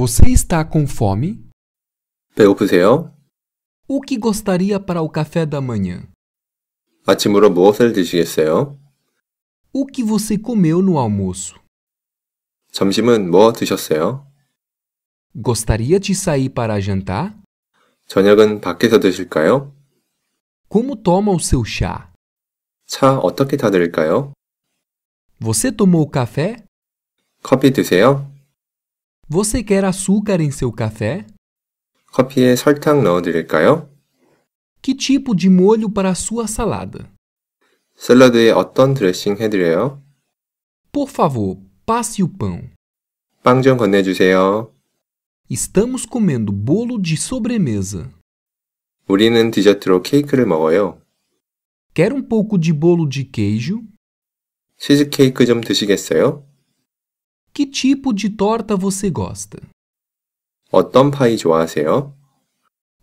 Você está com fome? 배고프세요? O que gostaria para o café da manhã? 아침으로 무엇을 드시겠어요? O que você comeu no almoço? 점심은 뭐 드셨어요? Gostaria de sair para jantar? 저녁은 밖에서 드실까요? Como toma o seu chá? 차 어떻게 타드릴까요? Você tomou café? 커피 드세요? Você quer açúcar em seu café? 커피에 설탕 넣어드릴까요? Que tipo de molho para a sua salada? 샐러드에 어떤 드레싱 해드려요? Por favor, passe o pão. Pão, 좀 건네 Estamos comendo bolo de sobremesa. 우리는 디저트로 케이크를 먹어요. Quer um pouco de bolo de queijo? 치즈 좀 드시겠어요? Que tipo de torta você gosta? 어떤 파이 좋아하세요?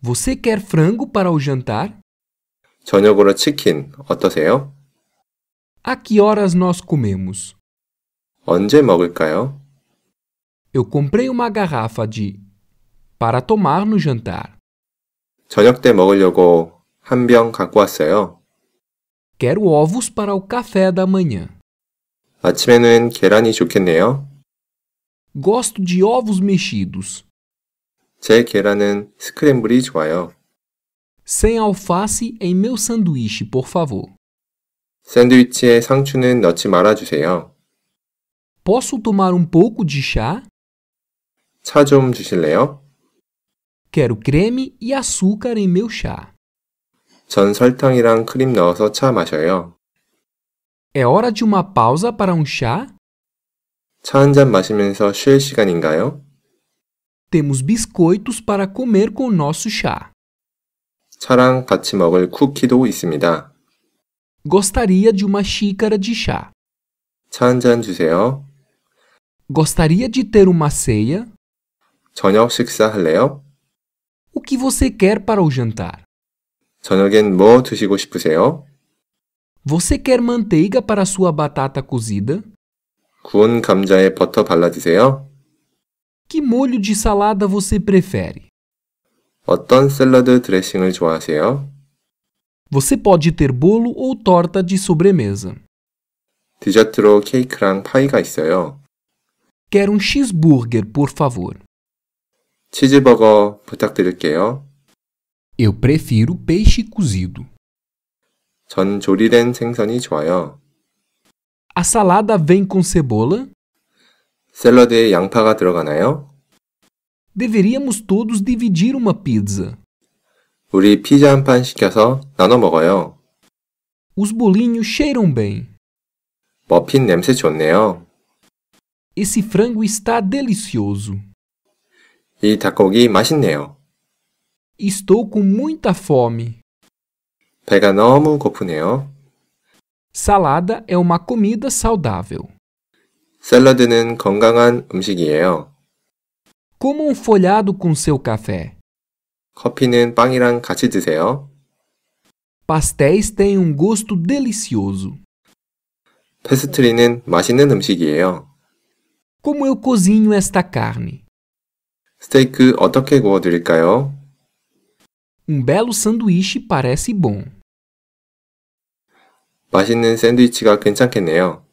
Você quer frango para o jantar? 저녁으로 치킨 어떠세요? A que horas nós comemos? 언제 먹을까요? Eu comprei uma garrafa de para tomar no jantar. 저녁 때 먹으려고 한병 갖고 왔어요. Quero ovos para o café da manhã. 아침에는 계란이 좋겠네요. Gosto de ovos mexidos. 제 계란은 스크램블이 좋아요. Sem alface em meu sanduíche, por favor. 샌드위치에 상추는 넣지 말아주세요. Posso tomar um pouco de chá? 차좀 주실래요? Quero creme e açúcar em meu chá. 전 설탕이랑 크림 넣어서 차 마셔요. É hora de uma pausa para um chá? 차한잔 마시면서 쉴 시간인가요? Temos biscoitos para comer com o nosso chá. 차랑 같이 먹을 쿠키도 있습니다. Gostaria de uma xícara de chá. 차한 잔 주세요. Gostaria de ter uma ceia? 저녁 식사할래요? O que você quer para o jantar? 저녁엔 뭐 드시고 싶으세요? Você quer manteiga para sua batata cozida? 구운 감자에 버터 드세요. Que molho de salada você prefere? 어떤 샐러드 드레싱을 좋아하세요? Você pode ter bolo ou torta de sobremesa. 디저트로 케이크랑 파이가 있어요. Quero um cheeseburger, por favor. 치즈버거 부탁드릴게요. Eu prefiro peixe cozido. 전 조리된 생선이 좋아요. A salada vem com cebola? 샐러드에 양파가 들어가나요? Deveríamos todos dividir uma pizza. 우리 피자 한판 시켜서 나눠 먹어요. Os bolinhos cheiram bem. 머핀 냄새 좋네요. Esse frango está delicioso. 이 닭고기 맛있네요. Estou com muita fome. 배가 너무 고프네요. Salada é uma comida saudável. um 건강한 음식이에요. Coma um folhado com seu café. 커피는 빵이랑 같이 드세요. Pastéis têm um gosto delicioso. 페스트리는 맛있는 음식이에요. Como eu cozinho esta carne? 스테이크 어떻게 구워 드릴까요? Um belo sanduíche parece bom. 맛있는 샌드위치가 괜찮겠네요.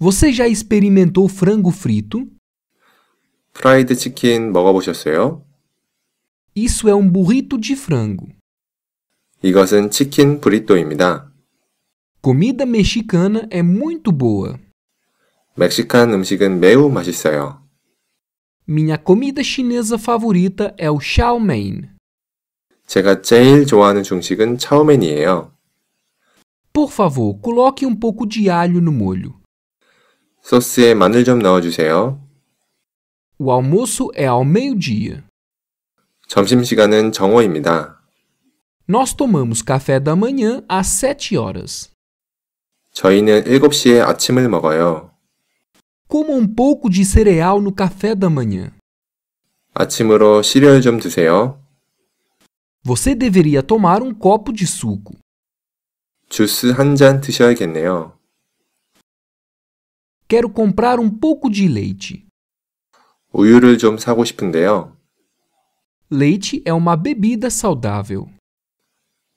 Você já experimentou frango frito? Fried chicken 먹어보셨어요? Isso é um burrito de frango. 이것은 치킨 브리또입니다. Comida mexicana é muito boa. 멕시칸 음식은 매우 맛있어요. Minha comida chinesa favorita é o chow mein. 제가 제일 좋아하는 중식은 chow mein이에요. Por favor, coloque um pouco de alho no molho. 소스에 마늘 좀 넣어주세요. O almoço é ao meio-dia. 점심시간은 정오입니다. Nós tomamos café da manhã às sete horas. 저희는 7시에 아침을 먹어요. Coma um pouco de cereal no café da manhã. 아침으로 시리얼 좀 드세요. Você deveria tomar um copo de suco. 주스 한잔 드셔야겠네요. Quero comprar um pouco de leite. 우유를 좀 사고 싶은데요. Leite é uma bebida saudável.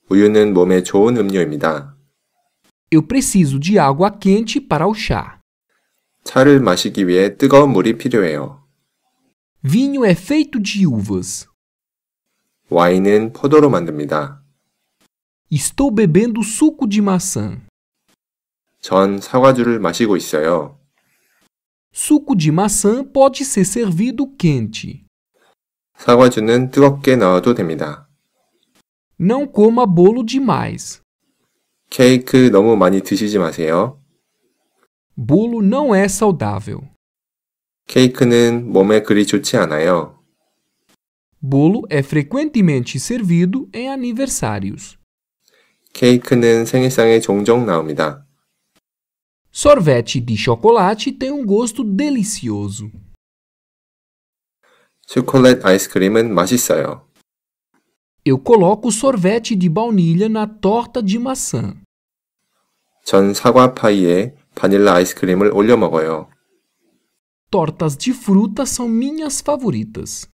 우유는 몸에 좋은 음료입니다. Eu preciso de água quente para o chá. 차를 마시기 위해 뜨거운 물이 필요해요. Vinho é feito de uvas. 와인은 포도로 만듭니다. Estou bebendo suco de maçã. 전 사과주를 마시고 있어요. Suco de maçã pode ser servido quente. 사과주는 뜨겁게 넣어도 됩니다. Não coma bolo demais. 케이크 너무 많이 드시지 마세요. Bolo não é saudável. 케이크는 몸에 그리 좋지 않아요. Bolo é frequentemente servido em aniversários. 케이크는 생일상에 종종 나옵니다. Sorvete de chocolate tem um gosto delicioso. Chocolate cream é 맛있어요. Eu coloco sorvete de baunilha na torta de maçã. 전 사과 파이에 바닐라 아이스크림을 올려 먹어요. Tortas de fruta são minhas favoritas.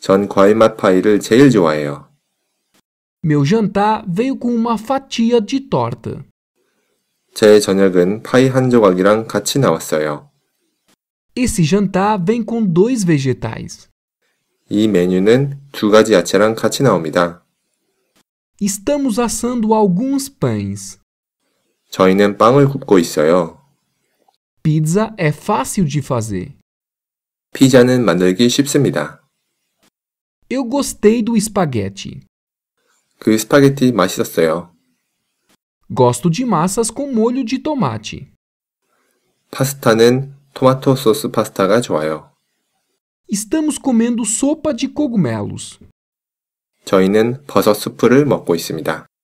전 과일 맛 파이를 제일 좋아해요. Meu jantar veio com uma fatia de torta. 제 저녁은 파이 한 조각이랑 같이 나왔어요. Esse jantar vem com dois vegetais. 이 메뉴는 두 가지 야채랑 같이 나옵니다. Estamos assando alguns pães. 저희는 빵을 굽고 있어요. Pizza é fácil de fazer. 피자는 만들기 쉽습니다. Eu gostei do espaguete. 그 스파게티 맛있었어요. Gosto de massas com molho de tomate. 파스타는 토마토 소스 파스타가 좋아요. Estamos comendo sopa de cogumelos. 저희는 버섯 수프를 먹고 있습니다.